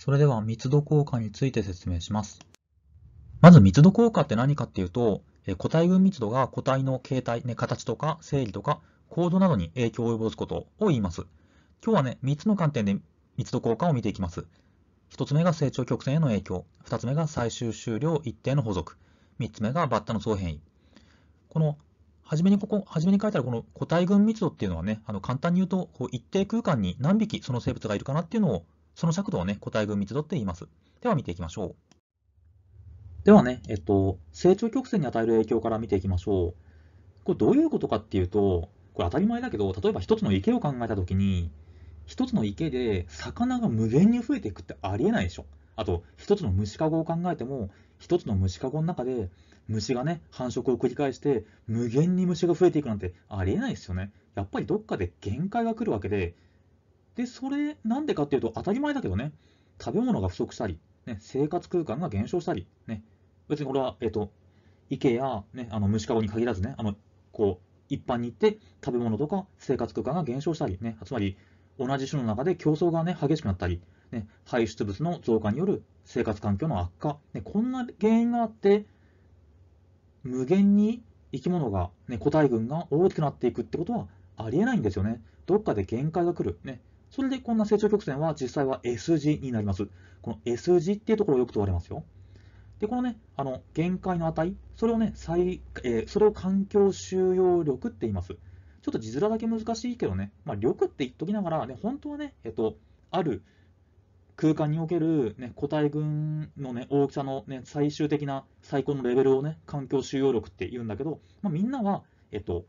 それでは密度効果について説明します。まず密度効果って何かっていうと、個体群密度が個体の形態、ね、形とか整理とか高度などに影響を及ぼすことを言います。今日はね、3つの観点で密度効果を見ていきます。1つ目が成長曲線への影響、2つ目が最終終了一定の補足、3つ目がバッタの総変異。この初めにここ、初めに書いてあるこの個体群密度っていうのはね、あの簡単に言うと、こう一定空間に何匹その生物がいるかなっていうのをその尺度をね、個体群密度って言います。では見ていきましょう。ではね、えっと、成長曲線に与える影響から見ていきましょう。これどういうことかっていうと、これ当たり前だけど、例えば一つの池を考えたときに、一つの池で魚が無限に増えていくってありえないでしょ。あと、一つの虫かごを考えても、一つの虫かごの中で虫がね、繁殖を繰り返して、無限に虫が増えていくなんてありえないですよね。やっぱりどっかで限界が来るわけで、で、それ、なんでかっていうと、当たり前だけどね、食べ物が不足したり、ね、生活空間が減少したり、ね、別にこれは、えっ、ー、と、池や、ね、あの虫かごに限らずね、あのこう一般に行って食べ物とか生活空間が減少したり、ね、つまり同じ種の中で競争が、ね、激しくなったり、ね、排出物の増加による生活環境の悪化、ね、こんな原因があって、無限に生き物が、ね、個体群が大きくなっていくってことはありえないんですよね。どっかで限界が来る。ね、それでこんな成長曲線は実際は S 字になります。この S 字っていうところをよく問われますよ。で、このね、あの限界の値、それをね、再えー、それを環境収容力って言います。ちょっと字面だけ難しいけどね、まあ、力って言っときながら、ね、本当はね、えっと、ある空間における、ね、個体群の、ね、大きさの、ね、最終的な最高のレベルを、ね、環境収容力って言うんだけど、まあ、みんなは、えっと、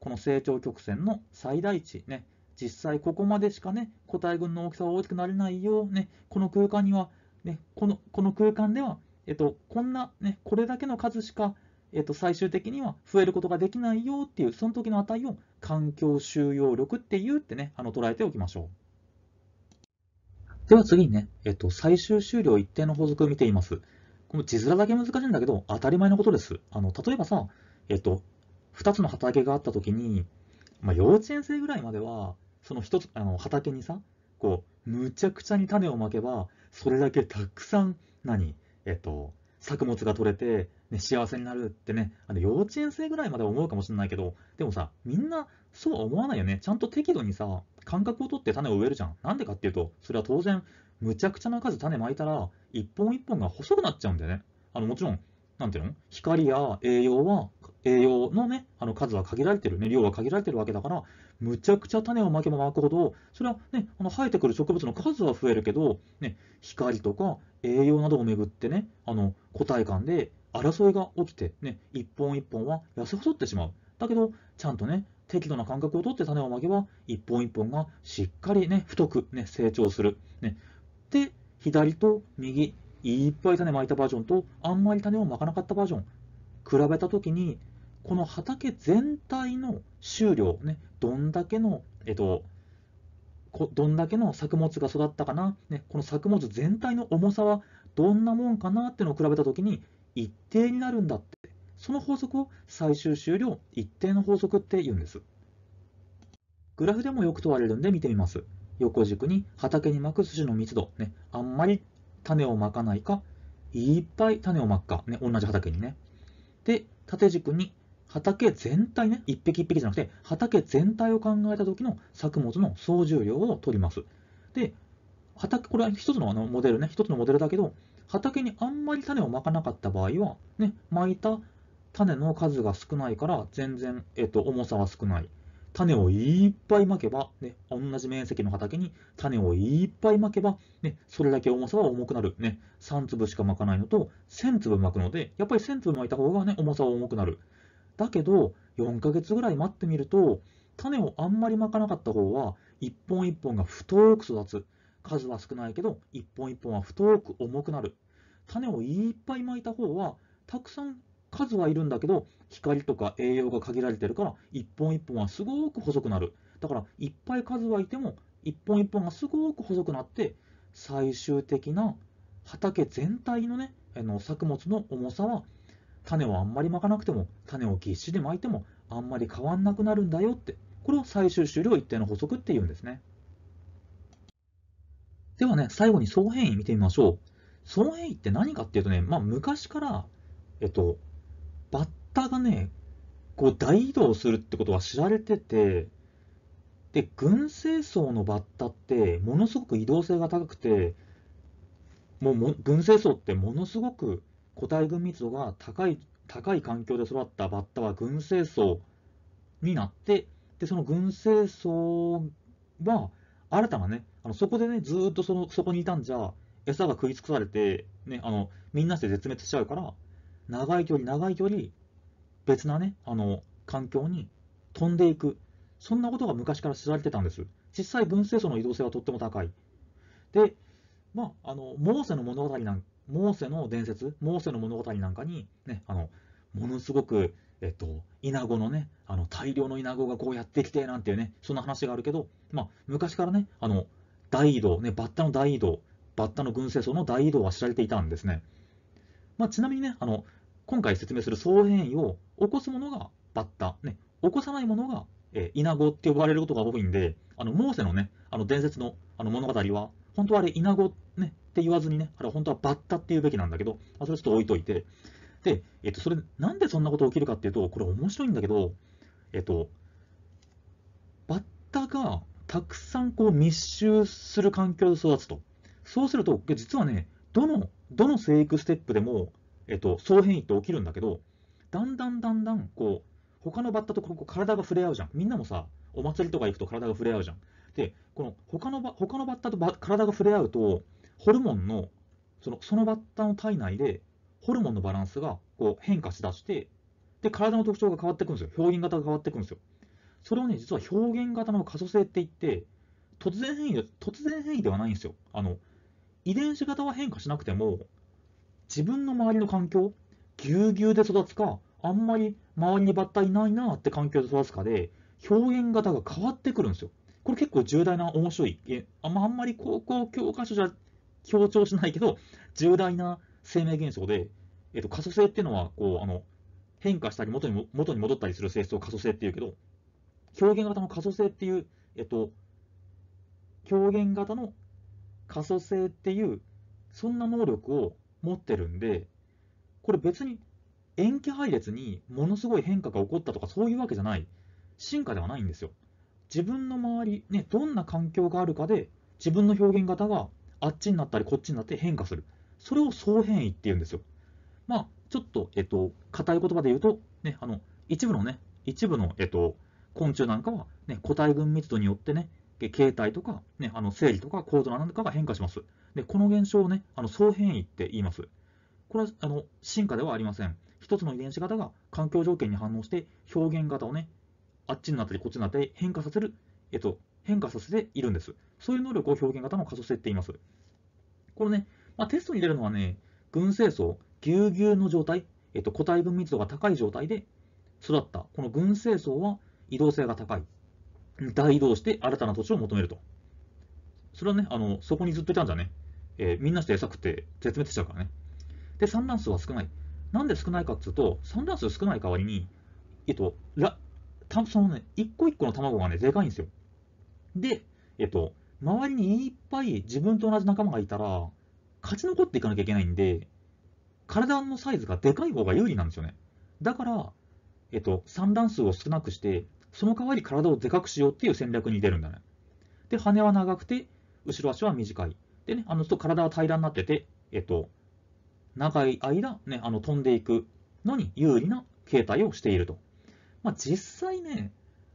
この成長曲線の最大値、ね、実際ここまでしかね、個体群の大きさは大きくなれないよ、ね、この空間には、ね、このこの空間では、えっと、こんな、ね、これだけの数しか、えっと、最終的には増えることができないよっていう、その時の値を環境収容力っていうってね、あの捉えておきましょう。では次にね、えっと、最終終了一定の法則を見ています。この字面だけ難しいんだけど、当たり前のことです。あの例えばさ、えっと、2つの畑があった時に、まあ、幼稚園生ぐらいまでは、その一つあの畑にさこうむちゃくちゃに種をまけばそれだけたくさん何えっと作物が取れて、ね、幸せになるってねあの幼稚園生ぐらいまで思うかもしれないけどでもさみんなそうは思わないよねちゃんと適度にさ間隔を取って種を植えるじゃんなんでかっていうとそれは当然むちゃくちゃな数種まいたら一本一本が細くなっちゃうんだよねあのもちろんなんていうの光や栄養は栄養のねあの数は限られてるね量は限られてるわけだからむちゃくちゃ種をまけばまくほど、それはね、あの生えてくる植物の数は増えるけど、ね、光とか栄養などをめぐってね、あの個体間で争いが起きて、ね、一本一本は痩せ細ってしまう。だけど、ちゃんとね、適度な間隔をとって種をまけば、一本一本がしっかりね、太くね、成長する。ね、で、左と右、いっぱい種まいたバージョンと、あんまり種をまかなかったバージョン、比べたときに、この畑全体の収量、ね、どんだけの、えっと、こどんだけの作物が育ったかな、ね、この作物全体の重さはどんなもんかなっていうのを比べたときに一定になるんだって、その法則を最終終了一定の法則って言うんです。グラフでもよく問われるんで見てみます。横軸に畑に巻く寿司の密度、ね、あんまり種をまかないか、いっぱい種をまくか、ね、同じ畑にね。で、縦軸に畑全体ね、一匹一匹じゃなくて、畑全体を考えた時の作物の総重量を取ります。で、畑、これは一つのあのモデルね、一つのモデルだけど、畑にあんまり種をまかなかった場合は、ね、巻いた種の数が少ないから、全然、えっと、重さは少ない。種をいっぱいまけば、ね、同じ面積の畑に種をいっぱいまけば、ね、それだけ重さは重くなる。ね、3粒しかまかないのと、1000粒まくので、やっぱり1000粒まいた方がね、重さは重くなる。だけど、4ヶ月ぐらい待ってみると、種をあんまりまかなかった方は、一本一本が太く育つ。数は少ないけど、一本一本は太く重くなる。種をいっぱい巻いた方は、たくさん数はいるんだけど、光とか栄養が限られてるから、一本一本はすごく細くなる。だから、いっぱい数はいても、一本一本がすごく細くなって、最終的な畑全体のね、あの作物の重さは種をあんまりまかなくても、種をぎっしりまいても、あんまり変わんなくなるんだよって、これを最終終了一定の補足って言うんですね。ではね、最後に総変異見てみましょう。総変異って何かっていうとね、まあ、昔から、えっと、バッタがね、こう大移動するってことは知られてて、で、群生層のバッタって、ものすごく移動性が高くて、もうも群生層ってものすごく個体群密度が高い高い環境で育ったバッタは群生層になってでその群生層は新たなねあのそこでねずっとそのそこにいたんじゃ餌が食い尽くされて、ね、あのみんなして絶滅しちゃうから長い距離長い距離別なねあの環境に飛んでいくそんなことが昔から知られてたんです実際群生層の移動性はとっても高いでまああのモーセの物語なんモーセの伝説、モーセの物語なんかに、ね、あの、ものすごく、えっと、イナゴのね、あの、大量のイナゴがこうやってきて、なんていうね、そんな話があるけど、まあ、昔からね、あの、大移動、ね、バッタの大移動、バッタの群生層の大移動は知られていたんですね。まあ、ちなみにね、あの、今回説明する総変異を起こすものがバッタ、ね、起こさないものが、えイナゴって呼ばれることが多いんで、あの、モーセのね、あの伝説のあの物語は、本当はあれ、イナゴ、ね、って言わずにね、あれ本当はバッタって言うべきなんだけど、まあ、それちょっと置いといて、で、えっと、それ、なんでそんなこと起きるかっていうと、これ面白いんだけど、えっと、バッタがたくさんこう密集する環境で育つと。そうすると、実はね、どの、どの生育ステップでも、えっと、総変異って起きるんだけど、だんだんだんだん、こう、他のバッタとこう体が触れ合うじゃん。みんなもさ、お祭りとか行くと体が触れ合うじゃん。で、この他の他のバッタと体が触れ合うと、ホルモンの、そのそのバッタの体内で、ホルモンのバランスがこう変化しだして、で、体の特徴が変わってくるんですよ。表現型が変わってくるんですよ。それをね、実は表現型の可塑性って言って、突然変異で、突然変異ではないんですよ。あの、遺伝子型は変化しなくても、自分の周りの環境、ぎゅうぎゅうで育つか、あんまり周りにバッタいないなって環境で育つかで、表現型が変わってくるんですよ。これ結構重大な面白い。あんまり高校教科書じゃ強調しないけど、重大な生命現象で、えっと、可塑性っていうのは、こう、あの、変化したり元に元に戻ったりする性質を可塑性っていうけど、表現型の可塑性っていう、えっと、表現型の可塑性っていう、そんな能力を持ってるんで、これ別に塩基配列にものすごい変化が起こったとかそういうわけじゃない、進化ではないんですよ。自分の周り、ね、どんな環境があるかで、自分の表現型があっちになったりこっちになって変化する。それを総変異って言うんですよ。まあ、ちょっと、えっと、硬い言葉で言うと、ね、あの、一部のね、一部の、えっと、昆虫なんかは、ね、個体群密度によってね、形態とか、ね、あの生理とか構造なんかが変化します。で、この現象をね、あの総変異って言います。これはあの進化ではありません。一つの遺伝子型が環境条件に反応して表現型をね、あっちになったりこっちになったり変化させる、えっと、変化させているんです。そういう能力を表現型の可塑性って言います。これね、まあ、テストに出るのはね、群生層、ぎゅうぎゅうの状態、えっと、個体分密度が高い状態で育った、この群生層は移動性が高い。大移動して新たな土地を求めると。それはね、あのそこにずっといたんじゃね、えー、みんなして餌食って絶滅しちゃうからね。で、産卵数は少ない。なんで少ないかっていうと、産卵数少ない代わりに、えっと、らたそのね、一個一個の卵がね、でかいんですよ。で、えっと、周りにいっぱい自分と同じ仲間がいたら、勝ち残っていかなきゃいけないんで、体のサイズがでかい方が有利なんですよね。だから、えっと、産卵数を少なくして、その代わり体をでかくしようっていう戦略に出るんだね。で、羽は長くて、後ろ足は短い。でね、あの、人と体は平らになってて、えっと、長い間、ね、あの、飛んでいくのに有利な形態をしていると。まあ、実際ね、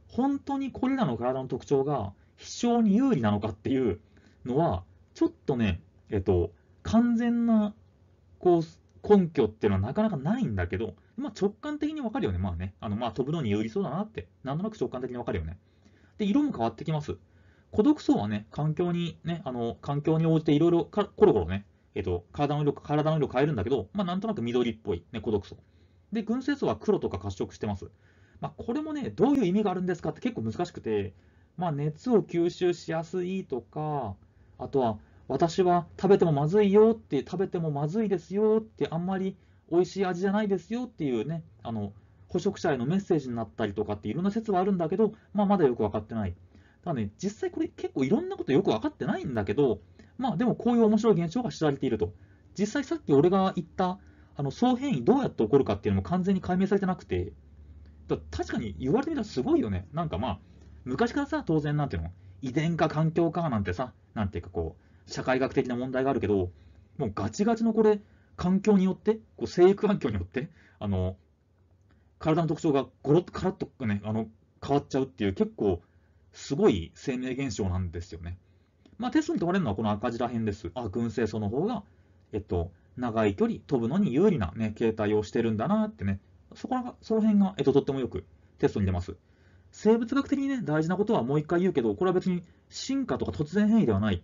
本当にこれらの体の特徴が非常に有利なのかっていうのは、ちょっとね、えっと、完全な、こう、根拠っていうのはなかなかないんだけど、まあ、直感的にわかるよね。まあね、あのまあ飛ぶのに有利そうだなって、なんとなく直感的にわかるよね。で、色も変わってきます。孤独層はね、環境にね、あの、環境に応じていろいろ、コロコロね、えっと、体の色、体の色変えるんだけど、まあ、なんとなく緑っぽい、ね、孤独層。で、群生層は黒とか褐色してます。まあ、これもね、どういう意味があるんですかって結構難しくて、まあ、熱を吸収しやすいとか、あとは私は食べてもまずいよって、食べてもまずいですよって、あんまり美味しい味じゃないですよっていうね、あの捕食者へのメッセージになったりとかっていろんな説はあるんだけど、まあ、まだよく分かってない。ただね、実際これ結構いろんなことよく分かってないんだけど、まあでもこういう面白い現象が知られていると。実際さっき俺が言ったあの総変異どうやって起こるかっていうのも完全に解明されてなくて、だ確かに言われてみたらすごいよね。なんかまあ、昔からさ、当然なんていうの、遺伝か環境かなんてさ、なんていうかこう、社会学的な問題があるけど、もうガチガチのこれ、環境によって、こう生育環境によって、あの、体の特徴がゴロッとカラッとね、あの、変わっちゃうっていう結構すごい生命現象なんですよね。まあテストに問われるのはこの赤字ら辺です。あ、群生層の方が、えっと、長い距離飛ぶのに有利なね、形態をしてるんだなってね、そこら、その辺が、えっと、とってもよくテストに出ます。生物学的にね、大事なことはもう一回言うけど、これは別に進化とか突然変異ではない。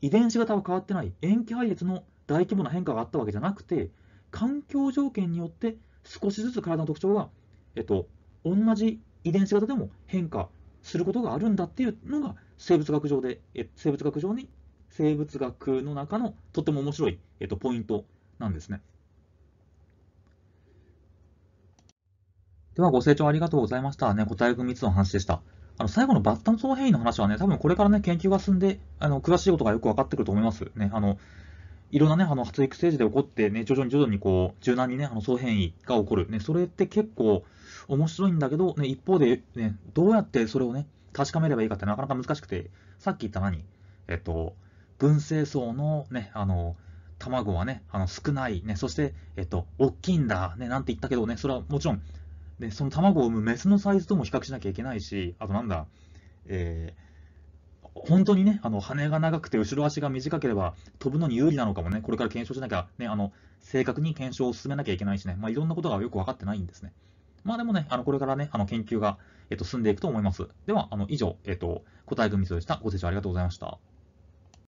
遺伝子型は変わってない。塩基配列の大規模な変化があったわけじゃなくて、環境条件によって少しずつ体の特徴が、えっと、同じ遺伝子型でも変化することがあるんだっていうのが生物学上で、え生物学上に、生物学の中のとっても面白い、えっと、ポイントなんですね。では、ご清聴ありがとうございました。ね、答え組3つの話でした。あの、最後のバッタン総変異の話はね、多分これからね、研究が進んで、あの、詳しいことがよく分かってくると思います。ね、あの、いろんなね、あの、発育ステージで起こって、ね、徐々に徐々にこう、柔軟にね、あの、総変異が起こる。ね、それって結構面白いんだけど、ね、一方で、ね、どうやってそれをね、確かめればいいかってなかなか難しくて、さっき言った何えっと、分性層のね、あの、卵はね、あの少ない、ね、そして、えっと、大きいんだ、ね、なんて言ったけどね、それはもちろんで、その卵を産むメスのサイズとも比較しなきゃいけないし、あとなんだ、えー、本当にね、あの、羽が長くて後ろ足が短ければ飛ぶのに有利なのかもね、これから検証しなきゃ、ね、あの、正確に検証を進めなきゃいけないしね、まあ、いろんなことがよく分かってないんですね。まあでもね、あの、これからね、あの、研究が、えっと、進んでいくと思います。では、あの、以上、えっと、答え組みでした。ご清聴ありがとうございました。